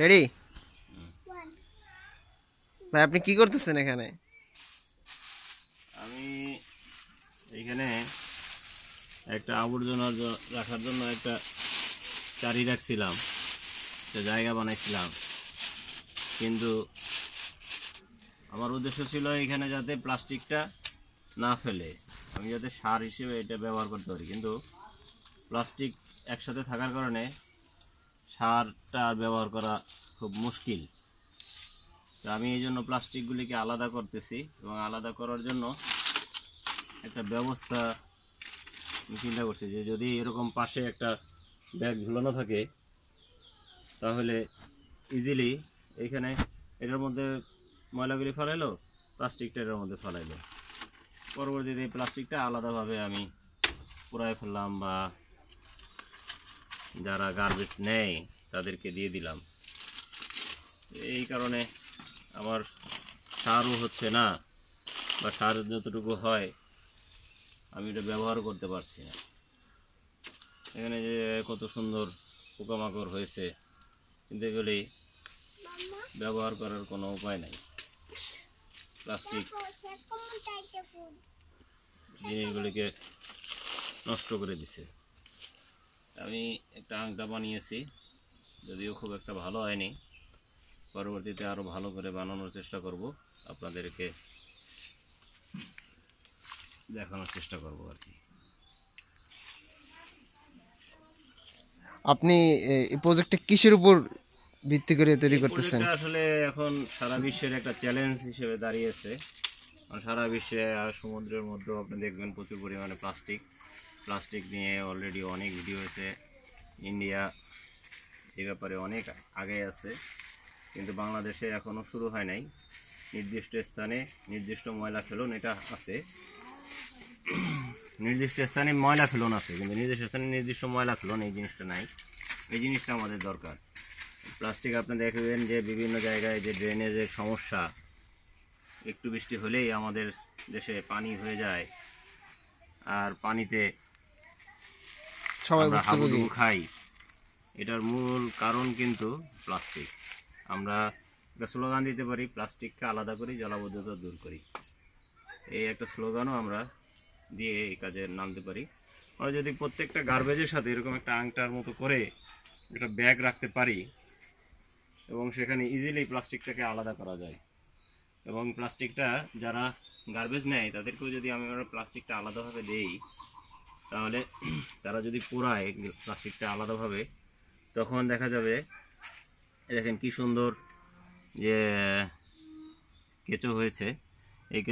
ready ভাই আপনি কি করতেছেন এখানে আমি এখানে একটা আবর্জনা রাখার জন্য একটা চারি রাখছিলাম জায়গা বানাইছিলাম কিন্তু আমার উদ্দেশ্য ছিল এখানে যাতে প্লাস্টিকটা না ফেলে আমি যাতে সার হিসেবে এটা ব্যবহার করতে পারি কিন্তু প্লাস্টিক একসাথে থাকার কারণে সারটার ব্যবহার করা খুব মুশকিল তো আমি এই জন্য প্লাস্টিকগুলিকে আলাদা করতেছি এবং আলাদা করার জন্য একটা ব্যবস্থা চিন্তা করছি যে যদি এরকম পাশে একটা ব্যাগ ঝুলানো থাকে তাহলে ইজিলি এখানে এটার মধ্যে ময়লাগুলি ফলাইলো প্লাস্টিকটা এটার মধ্যে ফেলাইলো পরবর্তীতে এই প্লাস্টিকটা আলাদাভাবে আমি পুরায় ফেললাম বা যারা গার্বেজ নেয় তাদেরকে দিয়ে দিলাম এই কারণে আমার সারও হচ্ছে না বা সার যতটুকু হয় আমি এটা ব্যবহার করতে পারছি না এখানে যে কত সুন্দর পোকামাকড় হয়েছে কিন্তু এগুলি ব্যবহার করার কোনো উপায় নাই প্লাস্টিক জিনিসগুলিকে নষ্ট করে দিছে আমি একটা আংটা বানিয়েছি যদিও খুব একটা ভালো হয়নি পরবর্তীতে আরও ভালো করে বানানোর চেষ্টা করব আপনাদেরকে দেখানোর চেষ্টা করব আর কি আপনি এই প্রজেক্টটা কিসের উপর ভিত্তি করে তৈরি করতেছেন আসলে এখন সারা বিশ্বের একটা চ্যালেঞ্জ হিসেবে দাঁড়িয়েছে সারা বিশ্বে সমুদ্রের মধ্যেও আপনি দেখবেন প্রচুর পরিমাণে প্লাস্টিক প্লাস্টিক নিয়ে অলরেডি অনেক ভিডিও হয়েছে ইন্ডিয়া এ ব্যাপারে অনেক আগে আছে কিন্তু বাংলাদেশে এখনও শুরু হয় নাই নির্দিষ্ট স্থানে নির্দিষ্ট ময়লা ফেলুন এটা আছে নির্দিষ্ট স্থানে ময়লা ফেলুন আছে কিন্তু নির্দিষ্ট স্থানে নির্দিষ্ট ময়লা ফেলুন এই জিনিসটা নাই এই জিনিসটা আমাদের দরকার প্লাস্টিক আপনি দেখবেন যে বিভিন্ন জায়গায় যে ড্রেনেজের সমস্যা একটু বৃষ্টি হলেই আমাদের দেশে পানি হয়ে যায় আর পানিতে সবাই হাবুডুবু খাই এটার মূল কারণ কিন্তু প্লাস্টিক আমরা একটা স্লোগান দিতে পারি প্লাস্টিককে আলাদা করি জলাবদ্ধতা দূর করি এই একটা স্লোগানও আমরা দিয়ে এই কাজে নামতে পারি আমরা যদি প্রত্যেকটা গার্বেজের সাথে এরকম একটা আংটার মতো করে একটা ব্যাগ রাখতে পারি এবং সেখানে ইজিলি প্লাস্টিকটাকে আলাদা করা যায় এবং প্লাস্টিকটা যারা গার্বেজ নেয় তাদেরকেও যদি আমি আমরা প্লাস্টিকটা আলাদাভাবে দেই তাহলে তারা যদি পোড়ায় প্লাস্টিকটা আলাদাভাবে তখন দেখা যাবে দেখেন কি সুন্দর যে কেঁচো হয়েছে এই